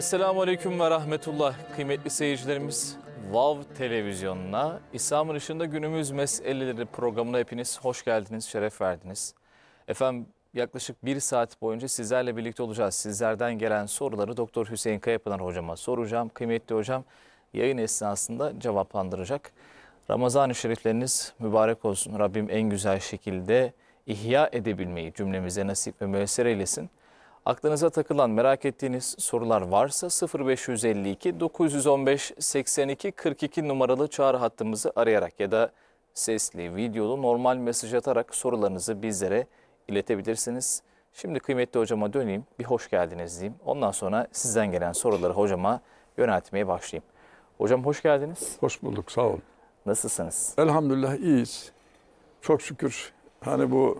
Esselamu Aleyküm ve Rahmetullah kıymetli seyircilerimiz. Vav Televizyonu'na İslam'ın ışığında günümüz meseleleri programına hepiniz hoş geldiniz, şeref verdiniz. Efendim yaklaşık bir saat boyunca sizlerle birlikte olacağız. Sizlerden gelen soruları Doktor Hüseyin Kayapınar hocama soracağım. Kıymetli hocam yayın esnasında cevaplandıracak. Ramazan-ı şerifleriniz mübarek olsun. Rabbim en güzel şekilde ihya edebilmeyi cümlemize nasip ve müessir eylesin. Aklınıza takılan merak ettiğiniz sorular varsa 0552 915 82 42 numaralı çağrı hattımızı arayarak ya da sesli, videolu normal mesaj atarak sorularınızı bizlere iletebilirsiniz. Şimdi kıymetli hocama döneyim, bir hoş geldiniz diyeyim. Ondan sonra sizden gelen soruları hocama yöneltmeye başlayayım. Hocam hoş geldiniz. Hoş bulduk, sağ olun. Nasılsınız? Elhamdülillah iyiyiz. Çok şükür hani bu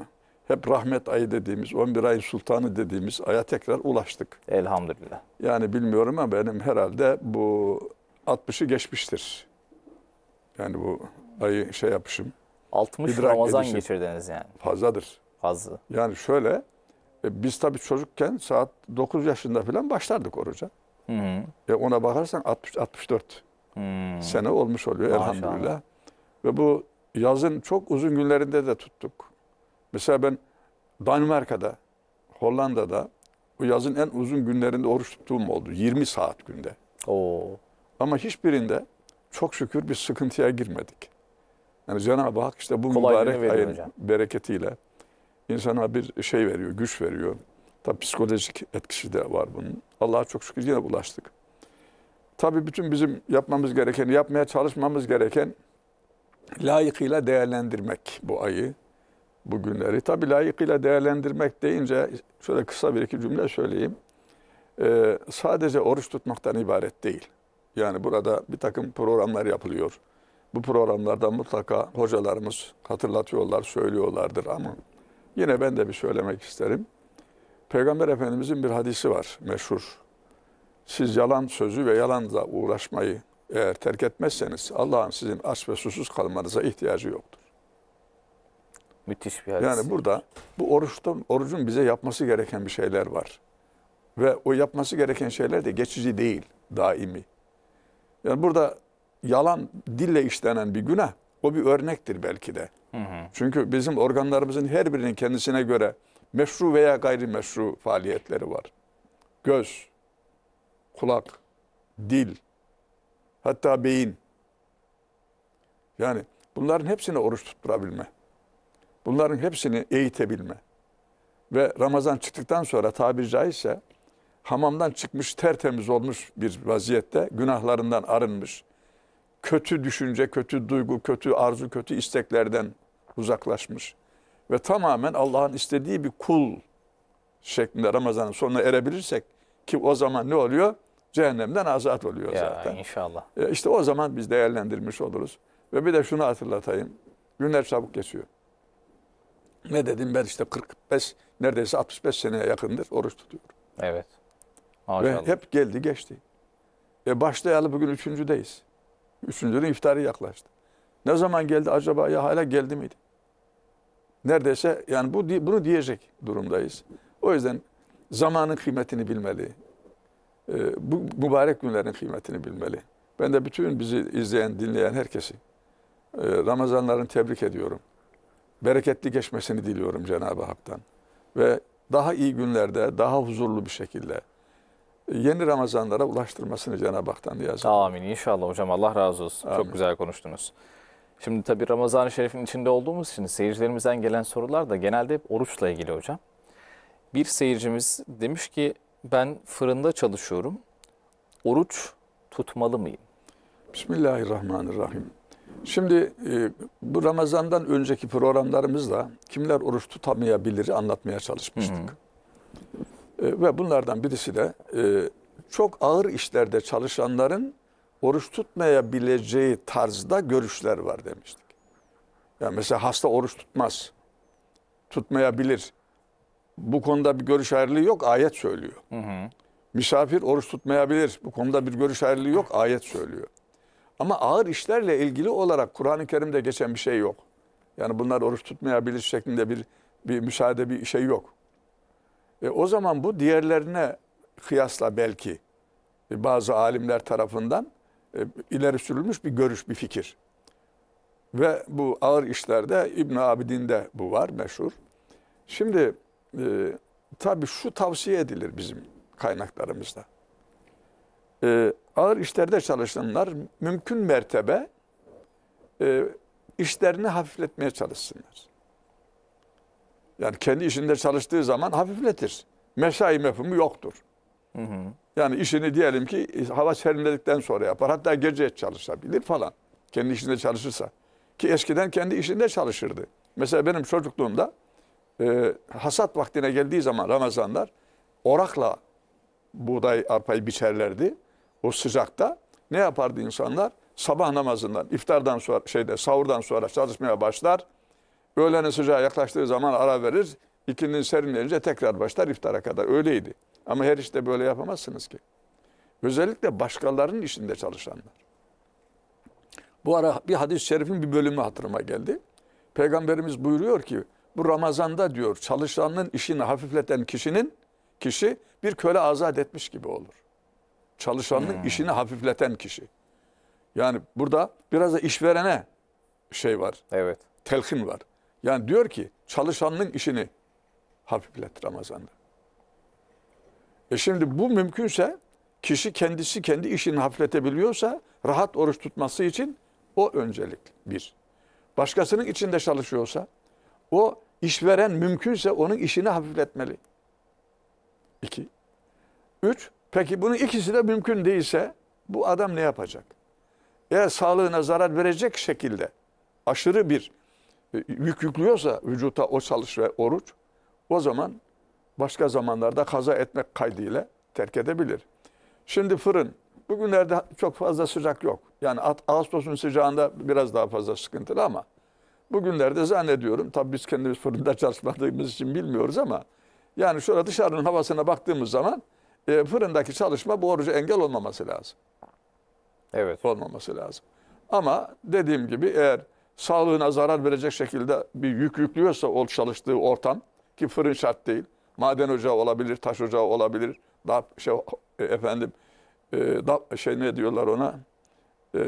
hep rahmet ayı dediğimiz, 11 ayın sultanı dediğimiz aya tekrar ulaştık. Elhamdülillah. Yani bilmiyorum ama benim herhalde bu 60'ı geçmiştir. Yani bu ayı şey yapışım. 60 Ramazan edişim. geçirdiniz yani. Fazladır. Fazla. Yani şöyle, e, biz tabii çocukken saat 9 yaşında falan başlardık oruca. Hı hı. E ona bakarsan 60 64 hı. sene olmuş oluyor Maşallah. elhamdülillah. Ve bu yazın çok uzun günlerinde de tuttuk. Mesela ben Danimarka'da, Hollanda'da bu yazın en uzun günlerinde oruç tuttuğum oldu. 20 saat günde. Oo. Ama hiçbirinde çok şükür bir sıkıntıya girmedik. Yani Cenab-ı Hak işte bu Kolay mübarek ayın hocam. bereketiyle insana bir şey veriyor, güç veriyor. Tabi psikolojik etkisi de var bunun. Allah'a çok şükür yine bulaştık. Tabi bütün bizim yapmamız gereken, yapmaya çalışmamız gereken layıkıyla değerlendirmek bu ayı bugünleri. Tabi layıkıyla değerlendirmek deyince şöyle kısa bir iki cümle söyleyeyim. Ee, sadece oruç tutmaktan ibaret değil. Yani burada bir takım programlar yapılıyor. Bu programlarda mutlaka hocalarımız hatırlatıyorlar, söylüyorlardır ama yine ben de bir söylemek isterim. Peygamber Efendimizin bir hadisi var meşhur. Siz yalan sözü ve yalanla uğraşmayı eğer terk etmezseniz Allah'ın sizin aç ve susuz kalmanıza ihtiyacı yoktur. Müthiş bir hadis. Yani burada bu oruçta, orucun bize yapması gereken bir şeyler var. Ve o yapması gereken şeyler de geçici değil, daimi. Yani burada yalan dille işlenen bir günah o bir örnektir belki de. Hı hı. Çünkü bizim organlarımızın her birinin kendisine göre meşru veya gayri meşru faaliyetleri var. Göz, kulak, dil, hatta beyin. Yani bunların hepsini oruç tutturabilme. Bunların hepsini eğitebilme. Ve Ramazan çıktıktan sonra tabiri caizse hamamdan çıkmış tertemiz olmuş bir vaziyette günahlarından arınmış. Kötü düşünce, kötü duygu, kötü arzu, kötü isteklerden uzaklaşmış. Ve tamamen Allah'ın istediği bir kul şeklinde Ramazan'ın sonuna erebilirsek ki o zaman ne oluyor? Cehennemden azat oluyor ya, zaten. İnşallah. E işte o zaman biz değerlendirmiş oluruz. Ve bir de şunu hatırlatayım. Günler çabuk geçiyor ne dedim ben işte 45 neredeyse 65 seneye yakındır oruç tutuyorum. Evet. Maşallah. Ve hep geldi geçti. E başlayalı bugün üçüncüdeyiz. Üçüncünün iftarı yaklaştı. Ne zaman geldi acaba ya hala geldi miydi? Neredeyse yani bu bunu diyecek durumdayız. O yüzden zamanın kıymetini bilmeli. E, bu mübarek günlerin kıymetini bilmeli. Ben de bütün bizi izleyen, dinleyen herkesi e, Ramazanların tebrik ediyorum bereketli geçmesini diliyorum Cenab-ı Hak'tan. Ve daha iyi günlerde, daha huzurlu bir şekilde e, yeni Ramazanlara ulaştırmasını Cenab-ı Hak'tan niyaz Amin İnşallah hocam Allah razı olsun. Amin. Çok güzel konuştunuz. Şimdi tabii Ramazan-ı Şerif'in içinde olduğumuz için seyircilerimizden gelen sorular da genelde hep oruçla ilgili hocam. Bir seyircimiz demiş ki ben fırında çalışıyorum. Oruç tutmalı mıyım? Bismillahirrahmanirrahim. Şimdi e, bu Ramazan'dan önceki programlarımızda kimler oruç tutamayabilir anlatmaya çalışmıştık. Hı hı. E, ve bunlardan birisi de e, çok ağır işlerde çalışanların oruç tutmayabileceği tarzda görüşler var demiştik. Yani mesela hasta oruç tutmaz, tutmayabilir. Bu konuda bir görüş ayrılığı yok, ayet söylüyor. Hı hı. Misafir oruç tutmayabilir. Bu konuda bir görüş ayrılığı yok, ayet söylüyor. Ama ağır işlerle ilgili olarak Kur'an-ı Kerim'de geçen bir şey yok. Yani bunlar oruç tutmayabilir şeklinde bir, bir müsaade bir şey yok. E, o zaman bu diğerlerine kıyasla belki e, bazı alimler tarafından e, ileri sürülmüş bir görüş, bir fikir. Ve bu ağır işlerde İbn Abidin'de bu var meşhur. Şimdi e, tabii şu tavsiye edilir bizim kaynaklarımızda e, ağır işlerde çalışanlar mümkün mertebe e, işlerini hafifletmeye çalışsınlar. Yani kendi işinde çalıştığı zaman hafifletir. Mesai mefhumu yoktur. Hı hı. Yani işini diyelim ki e, hava serinledikten sonra yapar. Hatta gece çalışabilir falan. Kendi işinde çalışırsa. Ki eskiden kendi işinde çalışırdı. Mesela benim çocukluğumda e, hasat vaktine geldiği zaman Ramazanlar orakla buğday arpayı biçerlerdi o sıcakta ne yapardı insanlar? Sabah namazından, iftardan sonra, şeyde, sahurdan sonra çalışmaya başlar. Öğlenin sıcağı yaklaştığı zaman ara verir. İkinin serinleyince tekrar başlar iftara kadar. Öyleydi. Ama her işte böyle yapamazsınız ki. Özellikle başkalarının işinde çalışanlar. Bu ara bir hadis-i şerifin bir bölümü hatırıma geldi. Peygamberimiz buyuruyor ki bu Ramazan'da diyor çalışanın işini hafifleten kişinin kişi bir köle azat etmiş gibi olur. Çalışanın hmm. işini hafifleten kişi. Yani burada biraz da işverene şey var. Evet. Telkin var. Yani diyor ki çalışanın işini hafiflet Ramazan'da. E şimdi bu mümkünse kişi kendisi kendi işini hafifletebiliyorsa rahat oruç tutması için o öncelik bir. Başkasının içinde çalışıyorsa o işveren mümkünse onun işini hafifletmeli. İki. Üç, Peki bunun ikisi de mümkün değilse bu adam ne yapacak? Eğer sağlığına zarar verecek şekilde aşırı bir e, yük yüklüyorsa vücuta o çalış ve oruç o zaman başka zamanlarda kaza etmek kaydıyla terk edebilir. Şimdi fırın. Bugünlerde çok fazla sıcak yok. Yani Ağustos'un sıcağında biraz daha fazla sıkıntılı ama bugünlerde zannediyorum tabii biz kendimiz fırında çalışmadığımız için bilmiyoruz ama yani şöyle dışarının havasına baktığımız zaman e, fırındaki çalışma bu oruca engel olmaması lazım. Evet. Olmaması lazım. Ama dediğim gibi eğer sağlığına zarar verecek şekilde bir yük yüklüyorsa o çalıştığı ortam ki fırın şart değil. Maden ocağı olabilir, taş ocağı olabilir. Daha şey e, efendim e, da, şey ne diyorlar ona? E,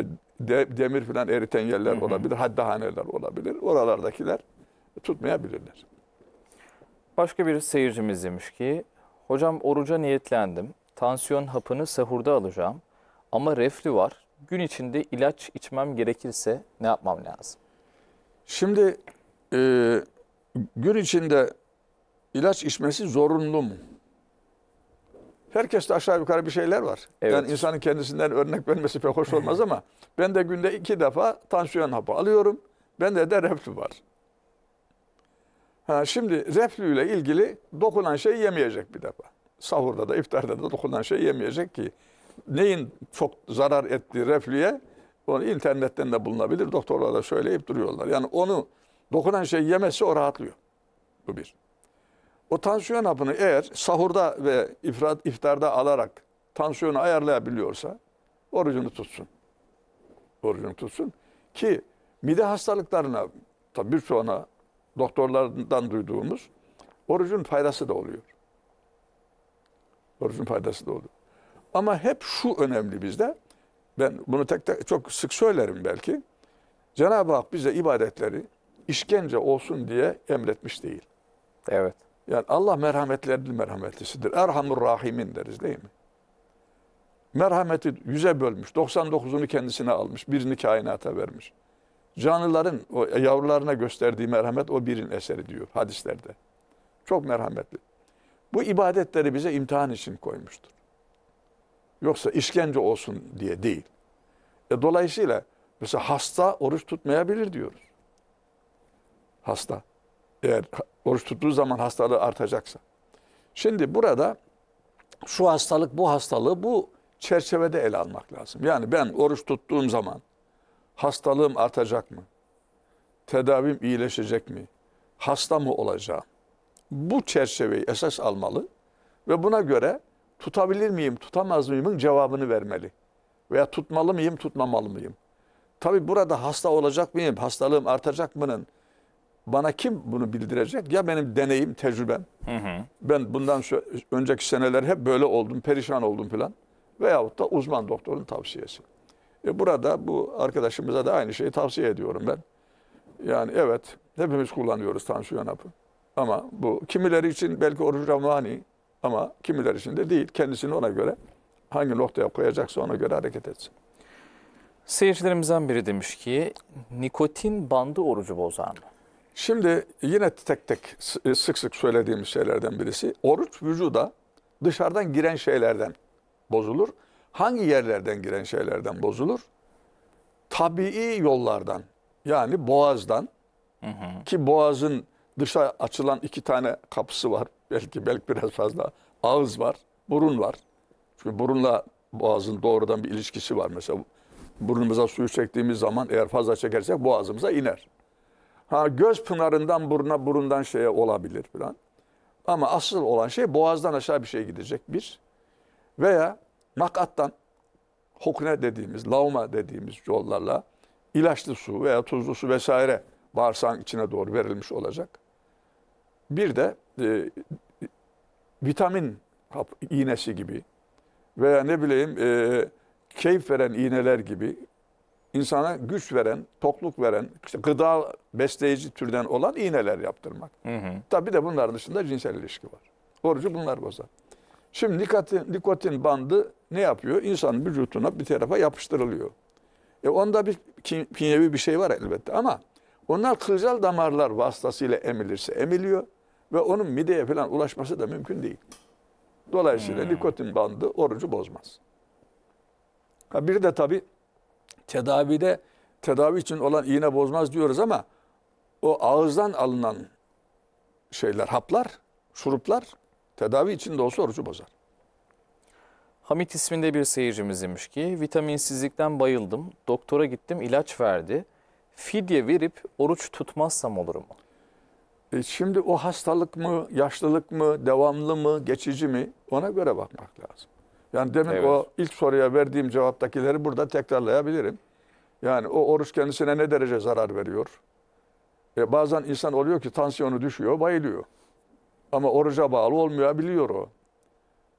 de, demir falan eriten yerler hı hı. olabilir, haddahaneler olabilir. Oralardakiler tutmayabilirler. Başka bir seyircimiz demiş ki Hocam oruca niyetlendim. Tansiyon hapını sahurda alacağım. Ama reflü var. Gün içinde ilaç içmem gerekirse ne yapmam lazım? Şimdi e, gün içinde ilaç içmesi zorunlu mu? Herkeste aşağı yukarı bir şeyler var. Evet. Yani insanın kendisinden örnek vermesi pek hoş olmaz ama ben de günde iki defa tansiyon hapı alıyorum. Bende de reflü var. Ha, şimdi reflü ile ilgili dokunan şey yemeyecek bir defa. Sahurda da iftarda da dokunan şey yemeyecek ki. Neyin çok zarar ettiği reflüye onu internetten de bulunabilir. doktorlar da söyleyip duruyorlar. Yani onu dokunan şey yemesi o rahatlıyor. Bu bir. O tansiyon hapını eğer sahurda ve ifrat, iftarda alarak tansiyonu ayarlayabiliyorsa orucunu tutsun. Orucunu tutsun ki mide hastalıklarına tabi bir sonra doktorlardan duyduğumuz orucun faydası da oluyor. Orucun faydası da oluyor. Ama hep şu önemli bizde. Ben bunu tek tek çok sık söylerim belki. Cenab-ı Hak bize ibadetleri işkence olsun diye emretmiş değil. Evet. Yani Allah merhametlerinin merhametlisidir. Erhamur Rahimin deriz değil mi? Merhameti yüze bölmüş. 99'unu kendisine almış. Birini kainata vermiş canlıların o yavrularına gösterdiği merhamet o birin eseri diyor hadislerde. Çok merhametli. Bu ibadetleri bize imtihan için koymuştur. Yoksa işkence olsun diye değil. E dolayısıyla mesela hasta oruç tutmayabilir diyoruz. Hasta. Eğer oruç tuttuğu zaman hastalığı artacaksa. Şimdi burada şu hastalık bu hastalığı bu çerçevede ele almak lazım. Yani ben oruç tuttuğum zaman Hastalığım artacak mı? Tedavim iyileşecek mi? Hasta mı olacağım? Bu çerçeveyi esas almalı ve buna göre tutabilir miyim, tutamaz mıyımın cevabını vermeli. Veya tutmalı mıyım, tutmamalı mıyım? Tabi burada hasta olacak mıyım, hastalığım artacak mının bana kim bunu bildirecek? Ya benim deneyim, tecrübem. Hı hı. Ben bundan önceki seneler hep böyle oldum, perişan oldum filan. Veyahut da uzman doktorun tavsiyesi. E, burada bu arkadaşımıza da aynı şeyi tavsiye ediyorum ben. Yani evet hepimiz kullanıyoruz tansiyon hapı. Ama bu kimileri için belki oruç ramani ama kimileri için de değil. Kendisini ona göre hangi noktaya koyacaksa ona göre hareket etsin. Seyircilerimizden biri demiş ki nikotin bandı orucu bozar mı? Şimdi yine tek tek e, sık sık söylediğimiz şeylerden birisi oruç vücuda dışarıdan giren şeylerden bozulur hangi yerlerden giren şeylerden bozulur? Tabii yollardan yani boğazdan hı hı. ki boğazın dışa açılan iki tane kapısı var. Belki belki biraz fazla ağız var, burun var. Çünkü burunla boğazın doğrudan bir ilişkisi var. Mesela burnumuza suyu çektiğimiz zaman eğer fazla çekersek boğazımıza iner. Ha göz pınarından buruna, burundan şeye olabilir falan. Ama asıl olan şey boğazdan aşağı bir şey gidecek bir. Veya makattan hukne dediğimiz, lavma dediğimiz yollarla ilaçlı su veya tuzlu su vesaire bağırsağın içine doğru verilmiş olacak. Bir de e, vitamin hap, iğnesi gibi veya ne bileyim e, keyif veren iğneler gibi insana güç veren, tokluk veren, işte gıda besleyici türden olan iğneler yaptırmak. Hı hı. Tabii de bunların dışında cinsel ilişki var. Orucu bunlar bozar. Şimdi nikotin, nikotin bandı ne yapıyor? İnsanın vücuduna bir tarafa yapıştırılıyor. E onda bir kimyevi bir şey var elbette ama onlar kılcal damarlar vasıtasıyla emilirse emiliyor ve onun mideye falan ulaşması da mümkün değil. Dolayısıyla hmm. nikotin bandı orucu bozmaz. Ha bir de tabii tedavide tedavi için olan iğne bozmaz diyoruz ama o ağızdan alınan şeyler, haplar, şuruplar Tedavi içinde olsa orucu bozar. Hamit isminde bir seyircimiz demiş ki vitaminsizlikten bayıldım. Doktora gittim ilaç verdi. Fidye verip oruç tutmazsam olur mu? E şimdi o hastalık mı, yaşlılık mı, devamlı mı, geçici mi ona göre bakmak lazım. Yani demin evet. o ilk soruya verdiğim cevaptakileri burada tekrarlayabilirim. Yani o oruç kendisine ne derece zarar veriyor? E bazen insan oluyor ki tansiyonu düşüyor, bayılıyor. Ama oruca bağlı olmayabiliyor o.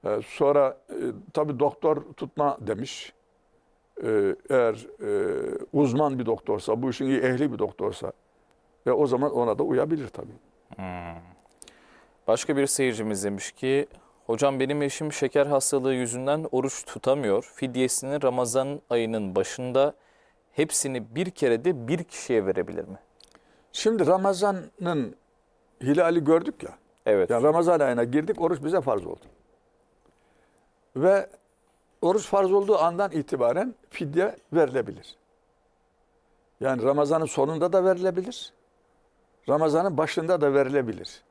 Ee, sonra e, tabii doktor tutma demiş. Ee, eğer e, uzman bir doktorsa, bu işin iyi ehli bir doktorsa ve o zaman ona da uyabilir tabii. Hmm. Başka bir seyircimiz demiş ki, hocam benim eşim şeker hastalığı yüzünden oruç tutamıyor. Fidyesini Ramazan ayının başında hepsini bir kerede bir kişiye verebilir mi? Şimdi Ramazan'ın hilali gördük ya. Evet. Yani Ramazan ayına girdik, oruç bize farz oldu. Ve oruç farz olduğu andan itibaren fidye verilebilir. Yani Ramazan'ın sonunda da verilebilir. Ramazan'ın başında da verilebilir.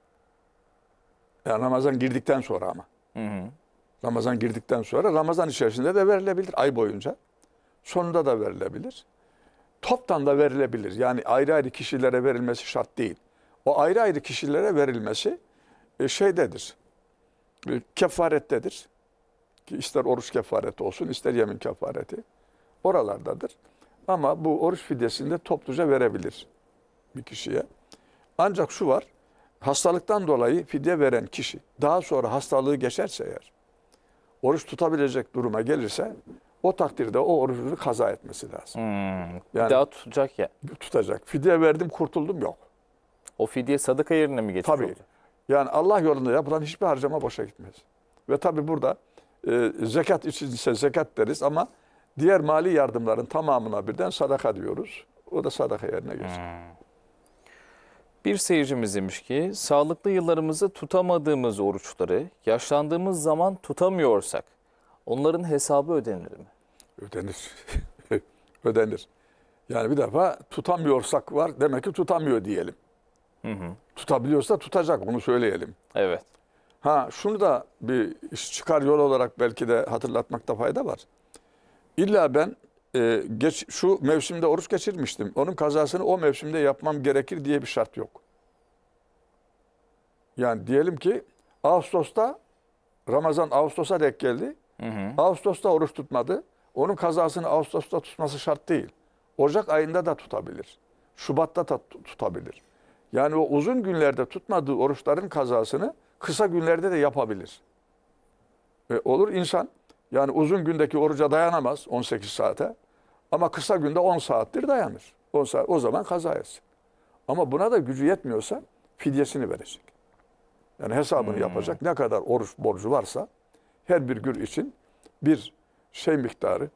Yani Ramazan girdikten sonra ama. Hı hı. Ramazan girdikten sonra Ramazan içerisinde de verilebilir ay boyunca. Sonunda da verilebilir. Toptan da verilebilir. Yani ayrı ayrı kişilere verilmesi şart değil. O ayrı ayrı kişilere verilmesi e, şeydedir, e, kefarettedir. Ki ister oruç kefareti olsun, ister yemin kefareti. Oralardadır. Ama bu oruç fidyesini de topluca verebilir bir kişiye. Ancak şu var, hastalıktan dolayı fidye veren kişi daha sonra hastalığı geçerse eğer, oruç tutabilecek duruma gelirse o takdirde o orucunu kaza etmesi lazım. Hmm, yani, daha tutacak ya. Tutacak. Fidye verdim kurtuldum yok. O fidye sadaka yerine mi geçiyor? Tabii. Olacak? Yani Allah yolunda yapılan hiçbir harcama boşa gitmez. Ve tabi burada e, zekat için ise zekat deriz ama diğer mali yardımların tamamına birden sadaka diyoruz. O da sadaka yerine geçer. Hmm. Bir seyircimiz demiş ki, sağlıklı yıllarımızı tutamadığımız oruçları yaşlandığımız zaman tutamıyorsak onların hesabı ödenir mi? Ödenir. ödenir. Yani bir defa tutamıyorsak var demek ki tutamıyor diyelim. Hı hı. Tutabiliyorsa tutacak onu söyleyelim. Evet. Ha şunu da bir çıkar yol olarak belki de hatırlatmakta fayda var. İlla ben e, geç, şu mevsimde oruç geçirmiştim. Onun kazasını o mevsimde yapmam gerekir diye bir şart yok. Yani diyelim ki Ağustos'ta Ramazan Ağustos'a denk geldi. Hı hı. Ağustos'ta oruç tutmadı. Onun kazasını Ağustos'ta tutması şart değil. Ocak ayında da tutabilir. Şubat'ta da tutabilir. Yani o uzun günlerde tutmadığı oruçların kazasını kısa günlerde de yapabilir. E, olur insan. Yani uzun gündeki oruca dayanamaz 18 saate. Ama kısa günde 10 saattir dayanır. 10 saat o zaman kaza etsin. Ama buna da gücü yetmiyorsa fidyesini verecek. Yani hesabını hmm. yapacak. Ne kadar oruç borcu varsa her bir gün için bir şey miktarı,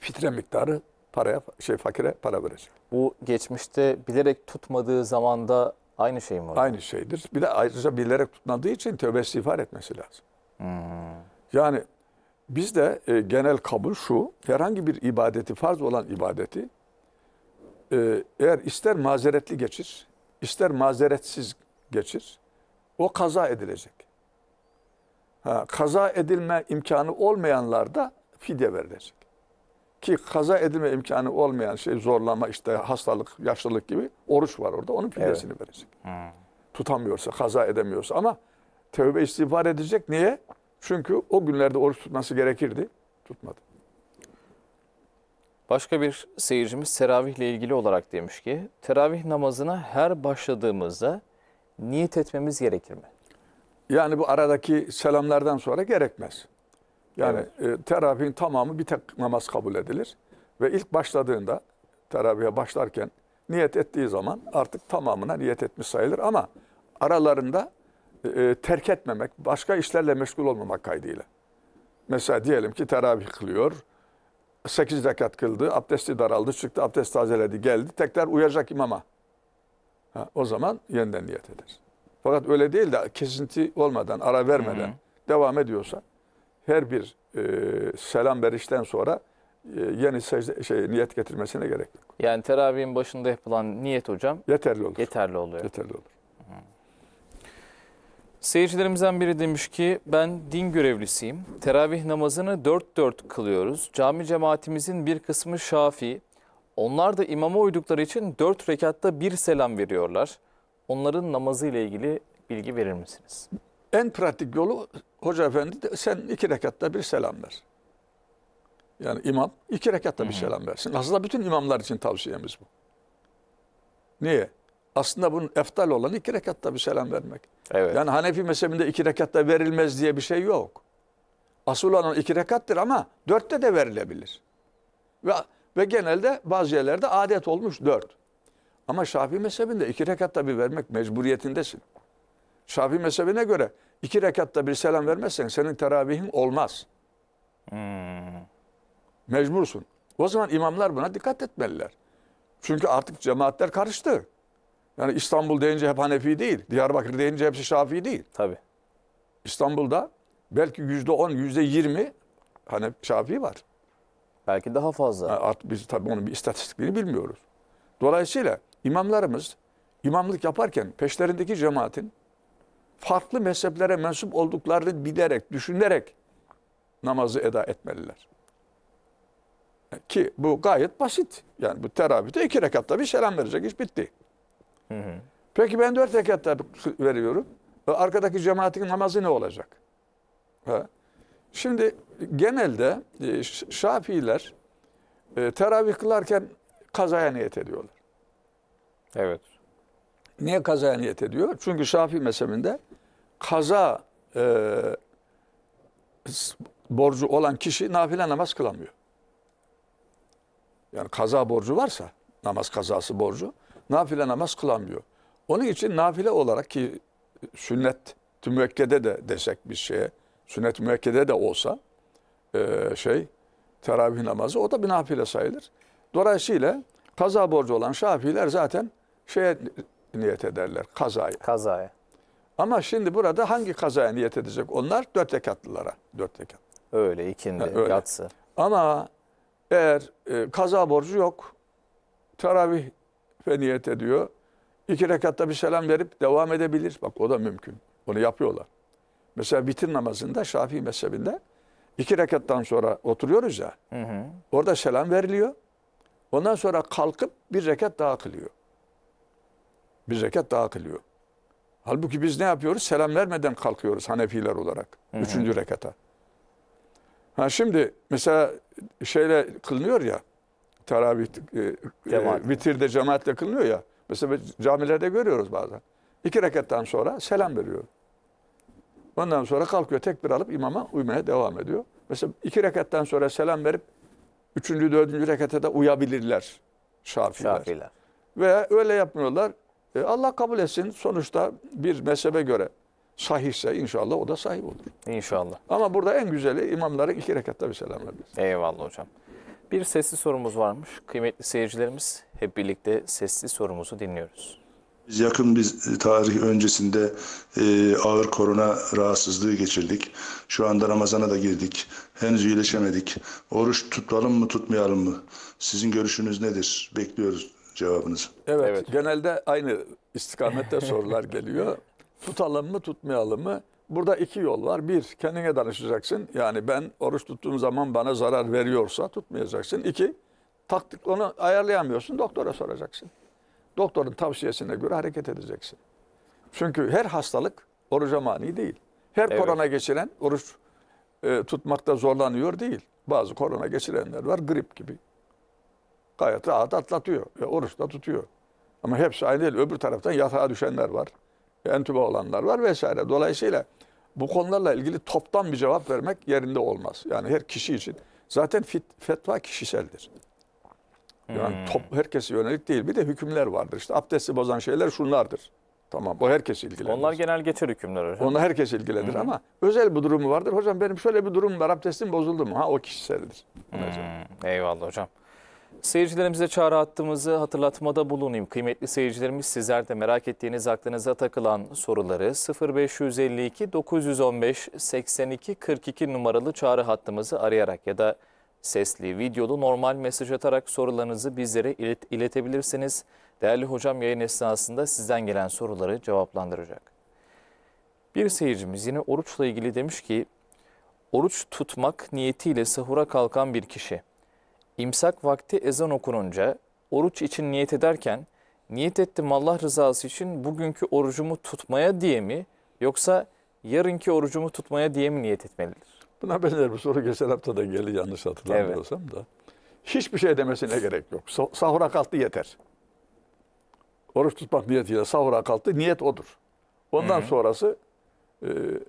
fitre miktarı paraya şey fakire para verecek. Bu geçmişte bilerek tutmadığı zamanda aynı şey mi? Hocam? Aynı şeydir. Bir de ayrıca bilerek tutmadığı için tövbe istiğfar etmesi lazım. Hmm. Yani bizde e, genel kabul şu. Herhangi bir ibadeti, farz olan ibadeti e, eğer ister mazeretli geçir, ister mazeretsiz geçir, o kaza edilecek. Ha, kaza edilme imkanı olmayanlarda fidye verilecek ki kaza edilme imkanı olmayan şey zorlama işte hastalık, yaşlılık gibi oruç var orada. Onun fidyesini evet. verecek. Hmm. Tutamıyorsa, kaza edemiyorsa ama tövbe istiğfar edecek. Niye? Çünkü o günlerde oruç tutması gerekirdi. Tutmadı. Başka bir seyircimiz teravihle ilgili olarak demiş ki, teravih namazına her başladığımızda niyet etmemiz gerekir mi? Yani bu aradaki selamlardan sonra gerekmez. Yani evet. E, teravihin tamamı bir tek namaz kabul edilir. Ve ilk başladığında teravihe başlarken niyet ettiği zaman artık tamamına niyet etmiş sayılır. Ama aralarında e, e terk etmemek, başka işlerle meşgul olmamak kaydıyla. Mesela diyelim ki teravih kılıyor. 8 rekat kıldı, abdesti daraldı, çıktı, abdest tazeledi, geldi. Tekrar uyacak imama. Ha, o zaman yeniden niyet eder. Fakat öyle değil de kesinti olmadan, ara vermeden hı hı. devam ediyorsa her bir e, selam verişten sonra e, yeni secde, şey, niyet getirmesine gerek yok. Yani teravihin başında yapılan niyet hocam yeterli olur. Yeterli oluyor. Yeterli olur. Seyircilerimizden biri demiş ki ben din görevlisiyim. Teravih namazını dört dört kılıyoruz. Cami cemaatimizin bir kısmı şafi. Onlar da imama uydukları için dört rekatta bir selam veriyorlar. Onların namazı ile ilgili bilgi verir misiniz? En pratik yolu hoca efendi de sen iki rekatta bir selam ver. Yani imam iki rekatta bir selam versin. Aslında bütün imamlar için tavsiyemiz bu. Niye? Aslında bunun eftal olan iki rekatta bir selam vermek. Evet. Yani Hanefi mezhebinde iki rekatta verilmez diye bir şey yok. Asıl olan iki rekattır ama dörtte de verilebilir. Ve, ve genelde bazı yerlerde adet olmuş dört. Ama Şafii mezhebinde iki rekatta bir vermek mecburiyetindesin. Şafii mezhebine göre iki rekatta bir selam vermezsen senin teravihin olmaz. Hmm. Mecbursun. O zaman imamlar buna dikkat etmeliler. Çünkü artık cemaatler karıştı. Yani İstanbul deyince hep Hanefi değil. Diyarbakır deyince hepsi Şafii değil. Tabii. İstanbul'da belki yüzde on, yüzde yirmi Hanefi Şafii var. Belki daha fazla. Yani artık biz tabii onun bir istatistiklerini bilmiyoruz. Dolayısıyla imamlarımız imamlık yaparken peşlerindeki cemaatin farklı mezheplere mensup olduklarını bilerek, düşünerek namazı eda etmeliler. Ki bu gayet basit. Yani bu teravihde iki rekatta bir selam verecek, iş bitti. Hı hı. Peki ben dört rekatta veriyorum. E, arkadaki cemaatin namazı ne olacak? Ha? Şimdi genelde e, Şafiiler e, teravih kılarken kazaya niyet ediyorlar. Evet. Niye kazaya niyet ediyor? Çünkü Şafii mezhebinde kaza e, borcu olan kişi nafile namaz kılamıyor. Yani kaza borcu varsa namaz kazası borcu nafile namaz kılamıyor. Onun için nafile olarak ki sünnet müekkede de desek bir şeye sünnet müekkede de olsa e, şey teravih namazı o da bir nafile sayılır. Dolayısıyla kaza borcu olan şafiler zaten şeye niyet ederler kazaya. Kazaya. Ama şimdi burada hangi kazaya niyet edecek onlar? Dört rekatlılara. Dört rekat. Öyle ikindi, yani öyle. yatsı. Ama eğer e, kaza borcu yok, teravih ve niyet ediyor. İki rekatta bir selam verip devam edebilir. Bak o da mümkün. Onu yapıyorlar. Mesela bitir namazında Şafii mezhebinde iki rekattan sonra oturuyoruz ya. Hı hı. Orada selam veriliyor. Ondan sonra kalkıp bir rekat daha kılıyor. Bir rekat daha kılıyor. Halbuki biz ne yapıyoruz? Selam vermeden kalkıyoruz Hanefiler olarak. Hı hı. Üçüncü rekata. Ha şimdi mesela şeyle kılınıyor ya. Teravih, Cemaat. e, e vitirde cemaatle kılınıyor ya. Mesela camilerde görüyoruz bazen. İki rekattan sonra selam veriyor. Ondan sonra kalkıyor tekbir alıp imama uymaya devam ediyor. Mesela iki rekattan sonra selam verip üçüncü, dördüncü rekata da uyabilirler Şafiler. Şafiler. Veya öyle yapmıyorlar. E, Allah kabul etsin sonuçta bir mezhebe göre sahihse inşallah o da sahih olur. İnşallah. Ama burada en güzeli imamların iki rekatta bir selam vermesi. Eyvallah hocam. Bir sesli sorumuz varmış. Kıymetli seyircilerimiz hep birlikte sesli sorumuzu dinliyoruz. Biz yakın bir tarih öncesinde e, ağır korona rahatsızlığı geçirdik. Şu anda Ramazan'a da girdik. Henüz iyileşemedik. Oruç tutalım mı tutmayalım mı? Sizin görüşünüz nedir? Bekliyoruz cevabınız. Evet, evet. genelde aynı istikamette sorular geliyor. Tutalım mı tutmayalım mı? Burada iki yol var. Bir, kendine danışacaksın. Yani ben oruç tuttuğum zaman bana zarar veriyorsa tutmayacaksın. İki, taktik onu ayarlayamıyorsun. Doktora soracaksın. Doktorun tavsiyesine göre hareket edeceksin. Çünkü her hastalık oruca mani değil. Her evet. korona geçiren oruç e, tutmakta zorlanıyor değil. Bazı korona geçirenler var grip gibi gayet rahat atlatıyor ve oruç da tutuyor. Ama hepsi aynı değil. Öbür taraftan yatağa düşenler var. Entübe olanlar var vesaire. Dolayısıyla bu konularla ilgili toptan bir cevap vermek yerinde olmaz. Yani her kişi için. Zaten fit, fetva kişiseldir. Yani hmm. top herkese yönelik değil. Bir de hükümler vardır. İşte abdesti bozan şeyler şunlardır. Tamam bu herkes ilgilenir. Onlar genel geçer hükümler hocam. Onlar herkes ilgilenir hı ama özel bu durumu vardır. Hocam benim şöyle bir durum var abdestim bozuldu mu? Ha o kişiseldir. hı hmm. Eyvallah hocam. Seyircilerimize çağrı hattımızı hatırlatmada bulunayım. Kıymetli seyircilerimiz sizler de merak ettiğiniz aklınıza takılan soruları 0552 915 82 42 numaralı çağrı hattımızı arayarak ya da sesli, videolu normal mesaj atarak sorularınızı bizlere ilet iletebilirsiniz. Değerli hocam yayın esnasında sizden gelen soruları cevaplandıracak. Bir seyircimiz yine oruçla ilgili demiş ki, oruç tutmak niyetiyle sahura kalkan bir kişi İmsak vakti ezan okununca oruç için niyet ederken niyet ettim Allah rızası için bugünkü orucumu tutmaya diye mi yoksa yarınki orucumu tutmaya diye mi niyet etmelidir? Buna benzer bir soru geçen hafta da geldi yanlış hatırlamıyorsam evet. da. Hiçbir şey demesine gerek yok. Sahura kalktı yeter. Oruç tutmak niyetiyle sahura kalktı. Niyet odur. Ondan Hı-hı. sonrası e,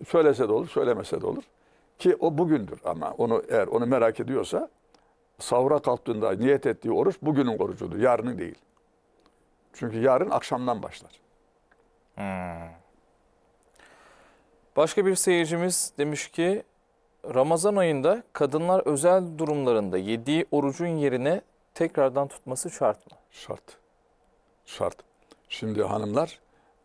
söylese de olur, söylemese de olur. Ki o bugündür ama onu eğer onu merak ediyorsa sahura kalktığında niyet ettiği oruç bugünün orucudur, yarının değil. Çünkü yarın akşamdan başlar. Hmm. Başka bir seyircimiz demiş ki Ramazan ayında kadınlar özel durumlarında yediği orucun yerine tekrardan tutması şart mı? Şart. Şart. Şimdi hanımlar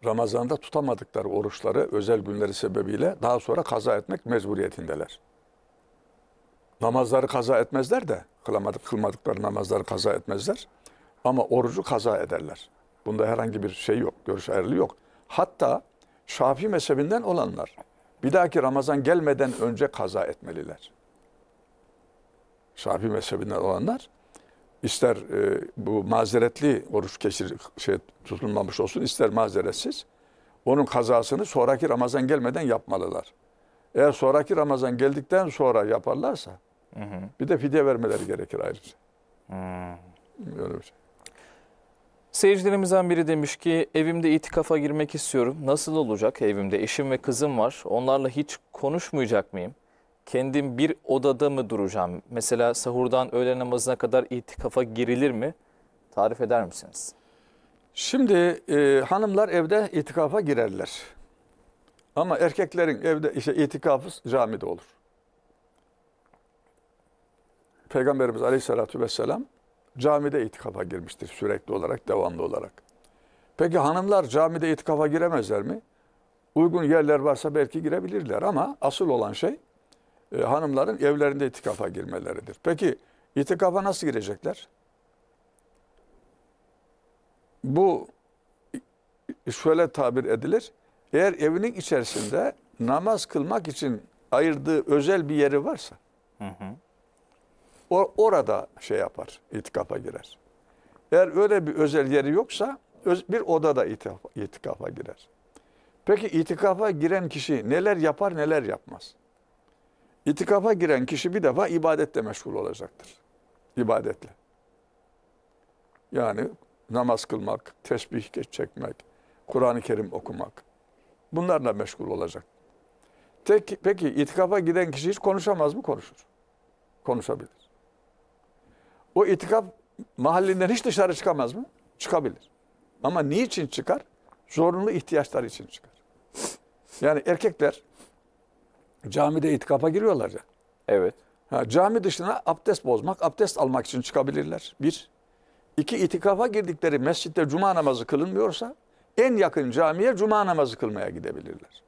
Ramazan'da tutamadıkları oruçları özel günleri sebebiyle daha sonra kaza etmek mecburiyetindeler namazları kaza etmezler de, kılamadık, kılmadıkları namazları kaza etmezler. Ama orucu kaza ederler. Bunda herhangi bir şey yok, görüş ayrılığı yok. Hatta Şafii mezhebinden olanlar bir dahaki Ramazan gelmeden önce kaza etmeliler. Şafii mezhebinden olanlar ister e, bu mazeretli oruç kesir şey tutulmamış olsun ister mazeretsiz onun kazasını sonraki Ramazan gelmeden yapmalılar. Eğer sonraki Ramazan geldikten sonra yaparlarsa Hı hı. Bir de fidye vermeleri gerekir ayrıca. Hı. Hmm. Öyle bir şey. Seyircilerimizden biri demiş ki evimde itikafa girmek istiyorum. Nasıl olacak evimde? Eşim ve kızım var. Onlarla hiç konuşmayacak mıyım? Kendim bir odada mı duracağım? Mesela sahurdan öğle namazına kadar itikafa girilir mi? Tarif eder misiniz? Şimdi e, hanımlar evde itikafa girerler. Ama erkeklerin evde işte itikafı camide olur. Peygamberimiz Aleyhisselatü Vesselam camide itikafa girmiştir sürekli olarak, devamlı olarak. Peki hanımlar camide itikafa giremezler mi? Uygun yerler varsa belki girebilirler ama asıl olan şey e, hanımların evlerinde itikafa girmeleridir. Peki itikafa nasıl girecekler? Bu şöyle tabir edilir. Eğer evinin içerisinde namaz kılmak için ayırdığı özel bir yeri varsa, hı hı. Or orada şey yapar, itikafa girer. Eğer öyle bir özel yeri yoksa bir odada itikafa girer. Peki itikafa giren kişi neler yapar neler yapmaz? İtikafa giren kişi bir defa ibadetle meşgul olacaktır. İbadetle. Yani namaz kılmak, tesbih çekmek, Kur'an-ı Kerim okumak. Bunlarla meşgul olacak. Tek, peki itikafa giden kişi hiç konuşamaz mı? Konuşur. Konuşabilir o itikaf mahallinden hiç dışarı çıkamaz mı? Çıkabilir. Ama niçin çıkar? Zorunlu ihtiyaçlar için çıkar. Yani erkekler camide itikafa giriyorlar ya. Evet. Ha, cami dışına abdest bozmak, abdest almak için çıkabilirler. Bir. İki, itikafa girdikleri mescitte cuma namazı kılınmıyorsa en yakın camiye cuma namazı kılmaya gidebilirler.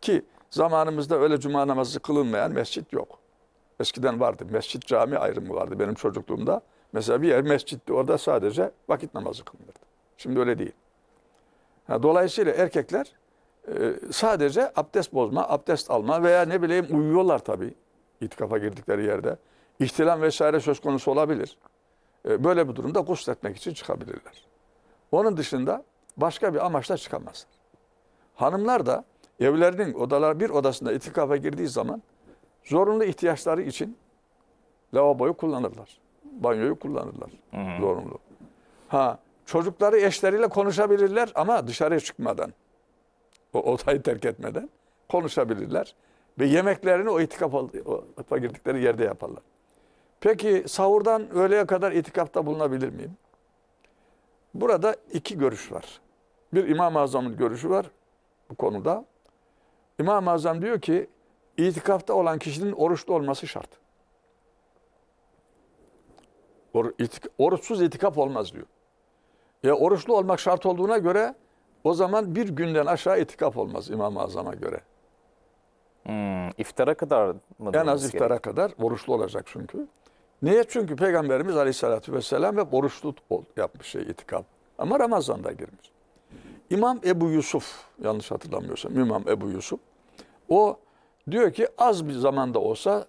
Ki zamanımızda öyle cuma namazı kılınmayan mescit yok. Eskiden vardı mescit cami ayrımı vardı benim çocukluğumda. Mesela bir yer mescitti orada sadece vakit namazı kılınırdı. Şimdi öyle değil. dolayısıyla erkekler e, sadece abdest bozma, abdest alma veya ne bileyim uyuyorlar tabii itikafa girdikleri yerde. İhtilam vesaire söz konusu olabilir. E, böyle bir durumda gusletmek için çıkabilirler. Onun dışında başka bir amaçla çıkamazlar. Hanımlar da evlerinin odalar bir odasında itikafa girdiği zaman Zorunlu ihtiyaçları için lavaboyu kullanırlar. Banyoyu kullanırlar. Hı hı. Zorunlu. Ha, çocukları eşleriyle konuşabilirler ama dışarıya çıkmadan. O odayı terk etmeden konuşabilirler. Ve yemeklerini o itikafa girdikleri yerde yaparlar. Peki sahurdan öğleye kadar itikafta bulunabilir miyim? Burada iki görüş var. Bir İmam-ı Azam'ın görüşü var bu konuda. İmam-ı Azam diyor ki İtikafta olan kişinin oruçlu olması şart. Or, itik, oruçsuz itikaf olmaz diyor. Ya e, oruçlu olmak şart olduğuna göre o zaman bir günden aşağı itikaf olmaz İmam-ı Azam'a göre. Hmm, iftara kadar mı? En az iftara gerek? kadar oruçlu olacak çünkü. Niye? Çünkü Peygamberimiz Aleyhisselatü Vesselam hep oruçlu yapmış şey itikaf. Ama Ramazan'da girmiş. İmam Ebu Yusuf, yanlış hatırlamıyorsam İmam Ebu Yusuf, o Diyor ki az bir zamanda olsa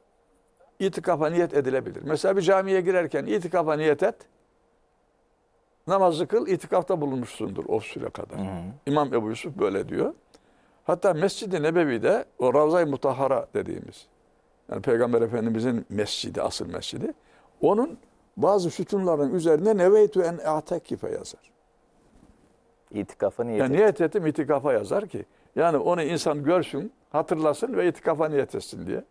itikafa niyet edilebilir. Mesela bir camiye girerken itikafa niyet et. Namazı kıl, itikafta bulunmuşsundur o süre kadar. Hı İmam Ebu Yusuf böyle diyor. Hatta Mescid-i Nebevi'de o Ravza-i Mutahhara dediğimiz yani Peygamber Efendimizin mescidi, asıl mescidi. Onun bazı sütunların üzerinde neveytü en atekife yazar. İtikafa niyet yani niyet ettim itikafa yazar ki yani onu insan görsün, hatırlasın ve itikafa niyet etsin diye.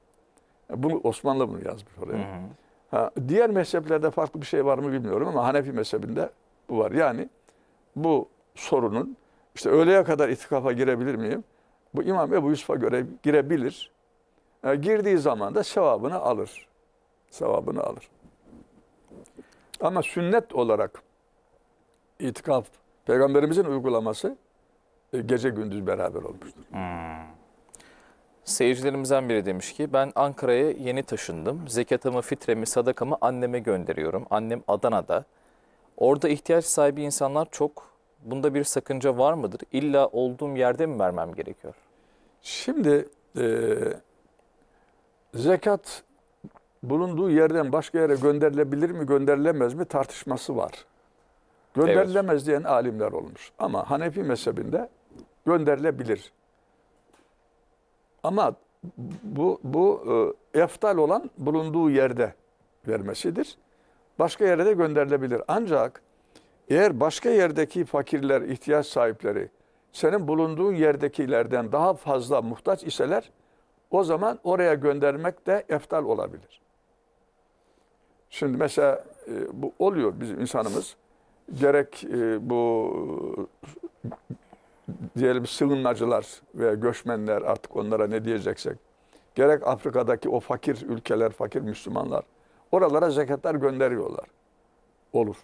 Bunu Osmanlı bunu yazmış oraya. Hı hı. Ha, diğer mezheplerde farklı bir şey var mı bilmiyorum ama Hanefi mezhebinde bu var. Yani bu sorunun işte öğleye kadar itikafa girebilir miyim? Bu İmam Ebu Yusuf'a göre girebilir. E, girdiği zaman da sevabını alır. Sevabını alır. Ama sünnet olarak itikaf peygamberimizin uygulaması e, gece gündüz beraber olmuştur. Hmm. Seyircilerimizden biri demiş ki ben Ankara'ya yeni taşındım. Zekatımı, fitremi, sadakamı anneme gönderiyorum. Annem Adana'da. Orada ihtiyaç sahibi insanlar çok. Bunda bir sakınca var mıdır? İlla olduğum yerde mi vermem gerekiyor? Şimdi e, zekat bulunduğu yerden başka yere gönderilebilir mi gönderilemez mi tartışması var. Gönderilemez evet. diyen alimler olmuş. Ama Hanefi mezhebinde gönderilebilir. Ama bu, bu e, eftal olan bulunduğu yerde vermesidir. Başka yere de gönderilebilir. Ancak eğer başka yerdeki fakirler, ihtiyaç sahipleri senin bulunduğun yerdekilerden daha fazla muhtaç iseler o zaman oraya göndermek de eftal olabilir. Şimdi mesela e, bu oluyor bizim insanımız. Gerek e, bu diyelim sığınmacılar veya göçmenler artık onlara ne diyeceksek, gerek Afrika'daki o fakir ülkeler, fakir Müslümanlar, oralara zekatlar gönderiyorlar. Olur.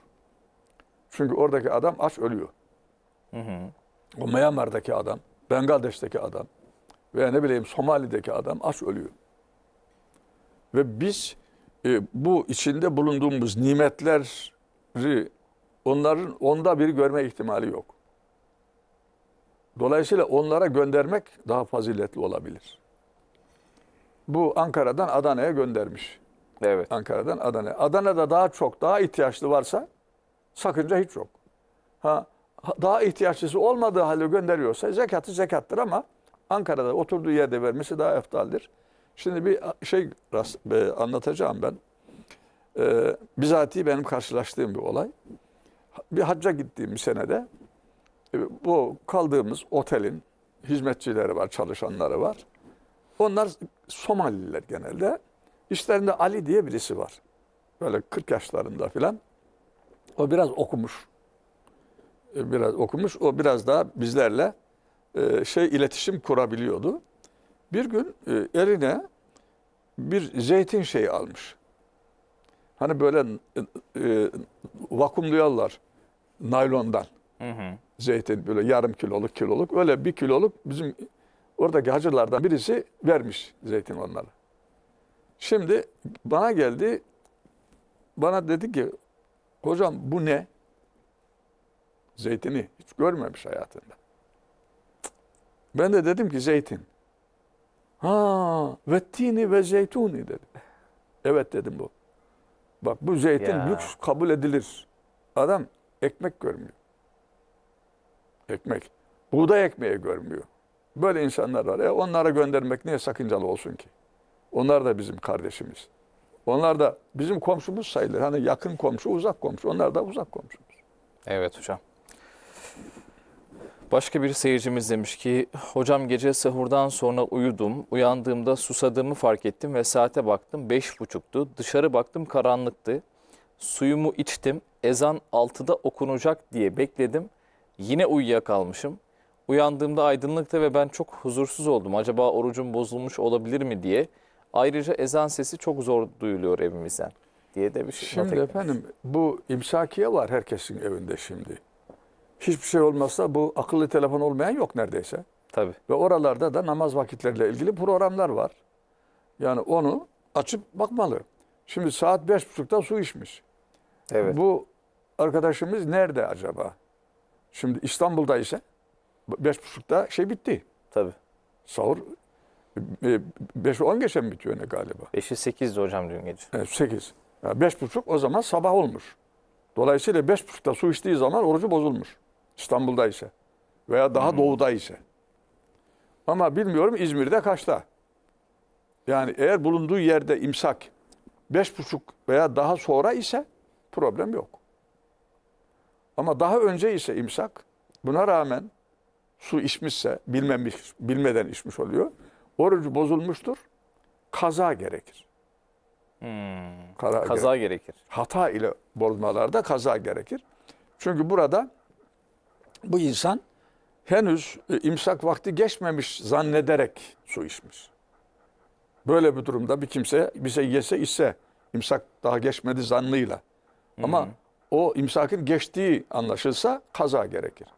Çünkü oradaki adam aç ölüyor. Hı hı. O Myanmar'daki adam, Bengaldeş'teki adam veya ne bileyim Somali'deki adam aç ölüyor. Ve biz e, bu içinde bulunduğumuz nimetleri onların onda bir görme ihtimali yok. Dolayısıyla onlara göndermek daha faziletli olabilir. Bu Ankara'dan Adana'ya göndermiş. Evet. Ankara'dan Adana'ya. Adana'da daha çok, daha ihtiyaçlı varsa sakınca hiç yok. Ha, daha ihtiyaçlısı olmadığı halde gönderiyorsa zekatı zekattır ama Ankara'da oturduğu yerde vermesi daha eftaldir. Şimdi bir şey anlatacağım ben. Ee, bizatihi benim karşılaştığım bir olay. Bir hacca gittiğim bir senede bu kaldığımız otelin hizmetçileri var, çalışanları var. Onlar Somaliler genelde. İşlerinde Ali diye birisi var. Böyle 40 yaşlarında filan. O biraz okumuş. E, biraz okumuş. O biraz daha bizlerle e, şey iletişim kurabiliyordu. Bir gün e, eline bir zeytin şeyi almış. Hani böyle vakumluyorlar naylondan. Hı hı. Zeytin böyle yarım kiloluk kiloluk öyle bir kiloluk bizim oradaki hacılardan birisi vermiş zeytin onlara. Şimdi bana geldi bana dedi ki hocam bu ne? Zeytini hiç görmemiş hayatında. Ben de dedim ki zeytin. Ha ve tini ve zeytuni dedi. Evet dedim bu. Bak bu zeytin ya. lüks kabul edilir. Adam ekmek görmüyor ekmek. Buğday ekmeği görmüyor. Böyle insanlar var. E onlara göndermek niye sakıncalı olsun ki? Onlar da bizim kardeşimiz. Onlar da bizim komşumuz sayılır. Hani yakın komşu, uzak komşu. Onlar da uzak komşumuz. Evet hocam. Başka bir seyircimiz demiş ki, hocam gece sahurdan sonra uyudum, uyandığımda susadığımı fark ettim ve saate baktım beş buçuktu, dışarı baktım karanlıktı, suyumu içtim, ezan altıda okunacak diye bekledim, Yine uyuyakalmışım. Uyandığımda aydınlıkta ve ben çok huzursuz oldum. Acaba orucum bozulmuş olabilir mi diye. Ayrıca ezan sesi çok zor duyuluyor evimizden diye de bir şey. Şimdi efendim bu imsakiye var herkesin evinde şimdi. Hiçbir şey olmazsa bu akıllı telefon olmayan yok neredeyse. Tabii. Ve oralarda da namaz vakitleriyle ilgili programlar var. Yani onu açıp bakmalı. Şimdi saat beş buçukta su içmiş. Evet. Bu arkadaşımız nerede acaba? Şimdi İstanbul'da ise beş buçukta şey bitti. Tabii. Sahur e, e, beş on geçe mi bitiyor ne galiba? 5'i 8'di hocam dün gece. Evet 8. Yani beş buçuk o zaman sabah olmuş. Dolayısıyla beş buçukta su içtiği zaman orucu bozulmuş. İstanbul'da ise veya daha hmm. doğuda ise. Ama bilmiyorum İzmir'de kaçta. Yani eğer bulunduğu yerde imsak beş buçuk veya daha sonra ise problem yok. Ama daha önce ise imsak buna rağmen su içmişse bilmemiş, bilmeden içmiş oluyor. Orucu bozulmuştur. Kaza gerekir. Hmm, kaza gerekir. gerekir. Hata ile bozmalarda kaza gerekir. Çünkü burada bu insan henüz e, imsak vakti geçmemiş zannederek su içmiş. Böyle bir durumda bir kimse bize yese ise imsak daha geçmedi zannıyla. Ama hmm o imsakın geçtiği anlaşılsa kaza gerekir.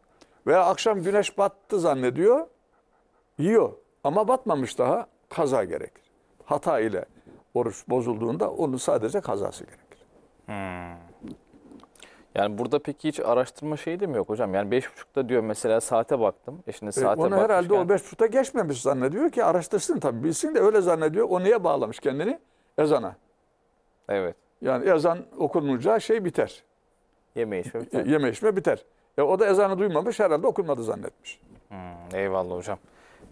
Veya akşam güneş battı zannediyor, yiyor ama batmamış daha kaza gerekir. Hata ile oruç bozulduğunda onun sadece kazası gerekir. Hmm. Yani burada peki hiç araştırma şeyi de mi yok hocam? Yani beş buçukta diyor mesela saate baktım. E şimdi e, saate e, onu herhalde yani... o buçukta geçmemiş zannediyor ki araştırsın tabi bilsin de öyle zannediyor. O niye bağlamış kendini? Ezana. Evet. Yani ezan okununca şey biter. Yeme içme biter. Yeme içme biter. Ya o da ezanı duymamış herhalde okunmadı zannetmiş. Hmm, eyvallah hocam.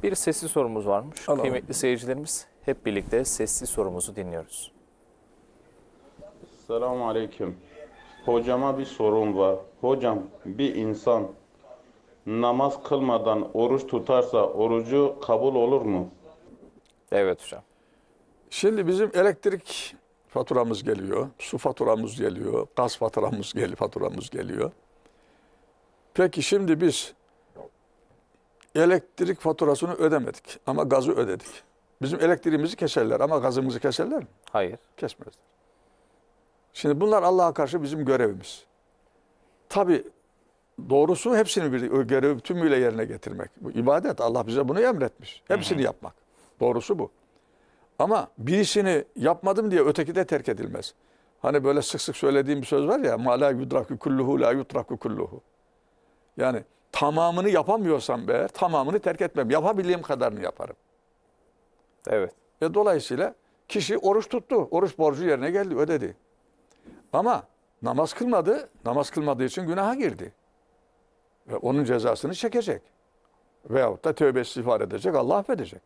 Bir sesli sorumuz varmış. Allah Kıymetli seyircilerimiz hep birlikte sesli sorumuzu dinliyoruz. Selamun Aleyküm. Hocama bir sorum var. Hocam bir insan namaz kılmadan oruç tutarsa orucu kabul olur mu? Evet hocam. Şimdi bizim elektrik faturamız geliyor, su faturamız geliyor, gaz faturamız geliyor, faturamız geliyor. Peki şimdi biz elektrik faturasını ödemedik ama gazı ödedik. Bizim elektriğimizi keserler ama gazımızı keserler mi? Hayır. Kesmezler. Şimdi bunlar Allah'a karşı bizim görevimiz. Tabi doğrusu hepsini bir görev tümüyle yerine getirmek. Bu ibadet Allah bize bunu emretmiş. Hepsini Hı -hı. yapmak. Doğrusu bu. Ama birisini yapmadım diye öteki de terk edilmez. Hani böyle sık sık söylediğim bir söz var ya. Ma la yudraku kulluhu la yutraku kulluhu. Yani tamamını yapamıyorsam eğer tamamını terk etmem. Yapabildiğim kadarını yaparım. Evet. Ve dolayısıyla kişi oruç tuttu. Oruç borcu yerine geldi, ödedi. Ama namaz kılmadı. Namaz kılmadığı için günaha girdi. Ve onun cezasını çekecek. Veyahut da tövbe istiğfar edecek, Allah affedecek.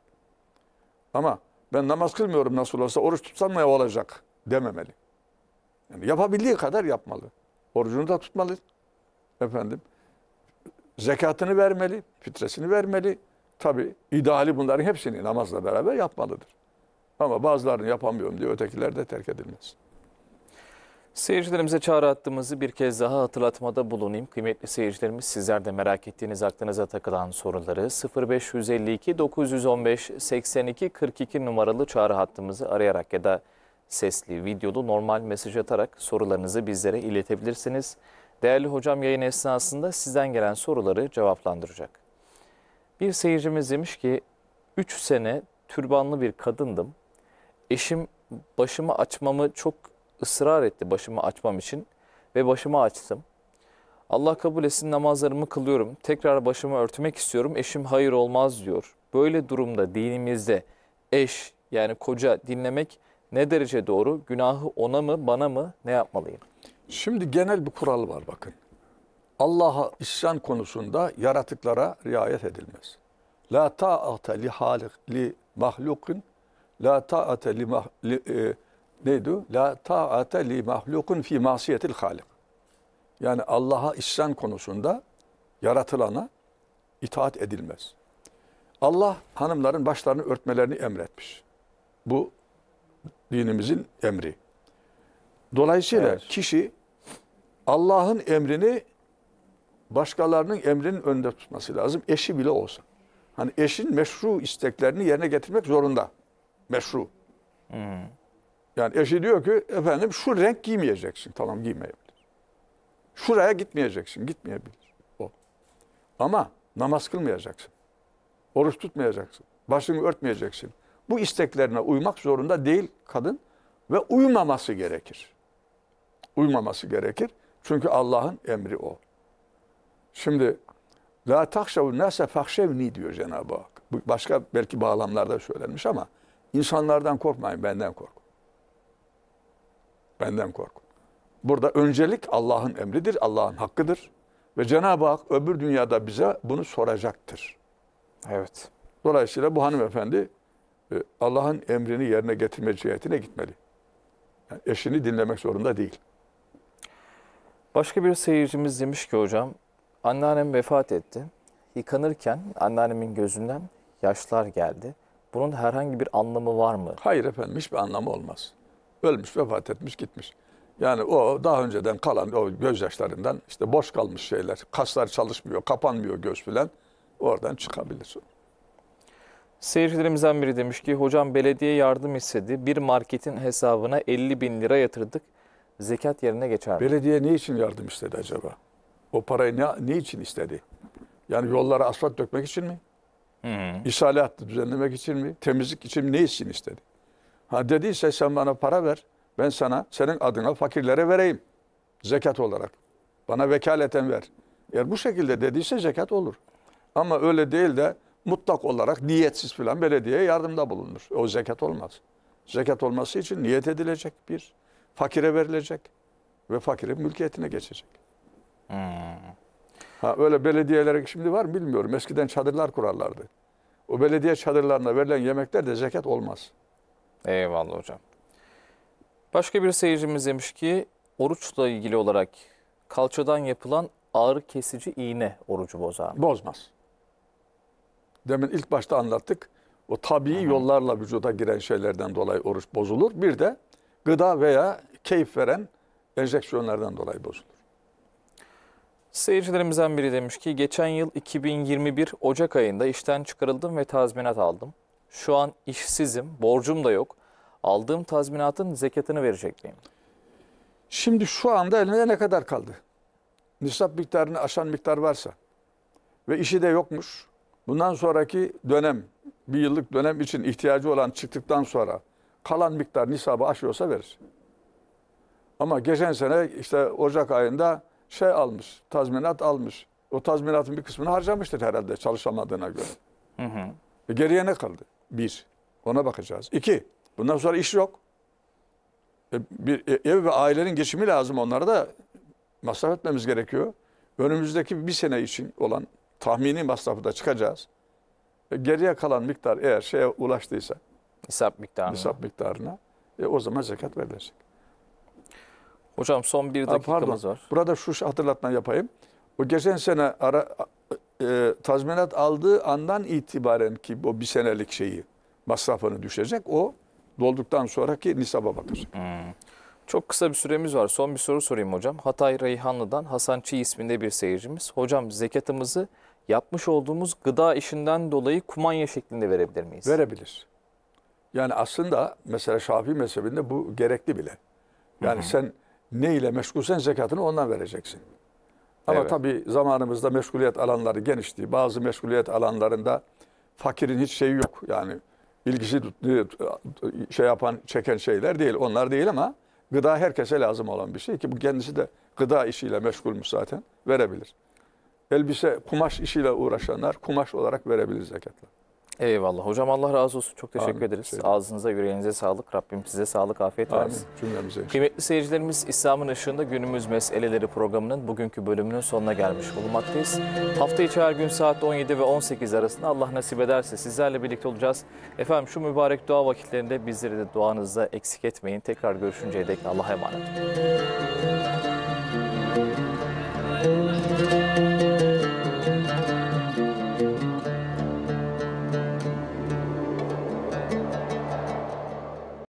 Ama ben namaz kılmıyorum nasıl olsa oruç tutsam ne olacak dememeli. Yani yapabildiği kadar yapmalı. Orucunu da tutmalı. Efendim zekatını vermeli, fitresini vermeli. Tabi ideali bunların hepsini namazla beraber yapmalıdır. Ama bazılarını yapamıyorum diye ötekiler de terk edilmez. Seyircilerimize çağrı hattımızı bir kez daha hatırlatmada bulunayım. Kıymetli seyircilerimiz sizler de merak ettiğiniz aklınıza takılan soruları 0552 915 82 42 numaralı çağrı hattımızı arayarak ya da sesli, videolu normal mesaj atarak sorularınızı bizlere iletebilirsiniz. Değerli hocam yayın esnasında sizden gelen soruları cevaplandıracak. Bir seyircimiz demiş ki 3 sene türbanlı bir kadındım. Eşim başımı açmamı çok ısrar etti başımı açmam için ve başımı açtım. Allah kabul etsin namazlarımı kılıyorum. Tekrar başımı örtmek istiyorum. Eşim hayır olmaz diyor. Böyle durumda dinimizde eş yani koca dinlemek ne derece doğru? Günahı ona mı bana mı ne yapmalıyım? Şimdi genel bir kural var bakın. Allah'a isyan konusunda yaratıklara riayet edilmez. La ta'ate li halik li mahlukun, la ta'ate li, mah, li, e, neydi? La ta'ate li mahlukun fi masiyetil halik. Yani Allah'a isyan konusunda yaratılana itaat edilmez. Allah hanımların başlarını örtmelerini emretmiş. Bu dinimizin emri. Dolayısıyla evet. kişi Allah'ın emrini başkalarının emrinin önünde tutması lazım. Eşi bile olsa. Hani eşin meşru isteklerini yerine getirmek zorunda. Meşru. Hmm. Yani eşi diyor ki efendim şu renk giymeyeceksin. Tamam giymeyebilir. Şuraya gitmeyeceksin. Gitmeyebilir. O. Ama namaz kılmayacaksın. Oruç tutmayacaksın. Başını örtmeyeceksin. Bu isteklerine uymak zorunda değil kadın ve uymaması gerekir. Uymaması gerekir. Çünkü Allah'ın emri o. Şimdi la tahşavun nase fahşevni diyor Cenab-ı Hak. Başka belki bağlamlarda söylenmiş ama insanlardan korkmayın benden korkun. Benden kork. Burada öncelik Allah'ın emridir, Allah'ın hakkıdır. Ve Cenab-ı Hak öbür dünyada bize bunu soracaktır. Evet. Dolayısıyla bu hanımefendi e, Allah'ın emrini yerine getirme cihetine gitmeli. Yani eşini dinlemek zorunda değil. Başka bir seyircimiz demiş ki hocam, anneannem vefat etti. Yıkanırken anneannemin gözünden yaşlar geldi. Bunun herhangi bir anlamı var mı? Hayır efendim hiçbir anlamı olmaz. Ölmüş, vefat etmiş, gitmiş. Yani o daha önceden kalan o gözyaşlarından işte boş kalmış şeyler. Kaslar çalışmıyor, kapanmıyor göz filan. Oradan çıkabilir. Seyircilerimizden biri demiş ki hocam belediye yardım istedi. Bir marketin hesabına 50 bin lira yatırdık. Zekat yerine geçer. Belediye ne için yardım istedi acaba? O parayı ne, ne için istedi? Yani yollara asfalt dökmek için mi? Hı. İsalahatı düzenlemek için mi? Temizlik için mi? Ne için istedi? Ha dediyse sen bana para ver. Ben sana senin adına fakirlere vereyim. Zekat olarak. Bana vekaleten ver. Eğer bu şekilde dediyse zekat olur. Ama öyle değil de mutlak olarak niyetsiz filan belediyeye yardımda bulunur. O zekat olmaz. Zekat olması için niyet edilecek bir. Fakire verilecek. Ve fakirin mülkiyetine geçecek. Hmm. Ha, öyle belediyeler şimdi var mı bilmiyorum. Eskiden çadırlar kurarlardı. O belediye çadırlarına verilen yemekler de zekat olmaz. Eyvallah hocam. Başka bir seyircimiz demiş ki oruçla ilgili olarak kalçadan yapılan ağrı kesici iğne orucu bozar mı? Bozmaz. Demin ilk başta anlattık. O tabii Aha. yollarla vücuda giren şeylerden dolayı oruç bozulur. Bir de gıda veya keyif veren enjeksiyonlardan dolayı bozulur. Seyircilerimizden biri demiş ki geçen yıl 2021 Ocak ayında işten çıkarıldım ve tazminat aldım. Şu an işsizim, borcum da yok. Aldığım tazminatın zekatını verecek miyim? Şimdi şu anda elinde ne kadar kaldı? Nisap miktarını aşan miktar varsa ve işi de yokmuş. Bundan sonraki dönem, bir yıllık dönem için ihtiyacı olan çıktıktan sonra kalan miktar nisabı aşıyorsa verir. Ama geçen sene işte Ocak ayında şey almış, tazminat almış. O tazminatın bir kısmını harcamıştır herhalde çalışamadığına göre. Hı hı. E geriye ne kaldı? Bir, ona bakacağız. İki, bundan sonra iş yok. E, bir, e, ev ve ailenin geçimi lazım onlara da masraf etmemiz gerekiyor. Önümüzdeki bir sene için olan tahmini masrafı da çıkacağız. E, geriye kalan miktar eğer şeye ulaştıysa, hesap miktarına, hesap miktarına e, o zaman zekat verilecek. Hocam son bir dakikamız ha, pardon, var. Burada şu hatırlatma yapayım. O geçen sene ara, e, tazminat aldığı andan itibaren ki o bir senelik şeyi masrafını düşecek o dolduktan sonraki nisaba bakacak. Hmm. Çok kısa bir süremiz var. Son bir soru sorayım hocam. Hatay Reyhanlı'dan Hasan Çi isminde bir seyircimiz. Hocam zekatımızı yapmış olduğumuz gıda işinden dolayı kumanya şeklinde verebilir miyiz? Verebilir. Yani aslında mesela Şafii mezhebinde bu gerekli bile. Yani hı hı. sen ne ile meşgulsen zekatını ondan vereceksin. Ama evet. tabii zamanımızda meşguliyet alanları genişti. Bazı meşguliyet alanlarında fakirin hiç şeyi yok. Yani ilgisi e, e, şey yapan, çeken şeyler değil. Onlar değil ama gıda herkese lazım olan bir şey ki bu kendisi de gıda işiyle meşgulmüş zaten verebilir. Elbise, kumaş işiyle uğraşanlar kumaş olarak verebilir zekatla. Eyvallah. Hocam Allah razı olsun. Çok teşekkür Amin. ederiz. Şeyden. Ağzınıza, yüreğinize sağlık. Rabbim size sağlık, afiyet Amin. versin. Cümlemize. Kıymetli seyircilerimiz İslam'ın ışığında günümüz meseleleri programının bugünkü bölümünün sonuna gelmiş bulunmaktayız. Hafta içi her gün saat 17 ve 18 arasında Allah nasip ederse sizlerle birlikte olacağız. Efendim şu mübarek dua vakitlerinde bizleri de duanızda eksik etmeyin. Tekrar görüşünceye dek Allah'a emanet olun.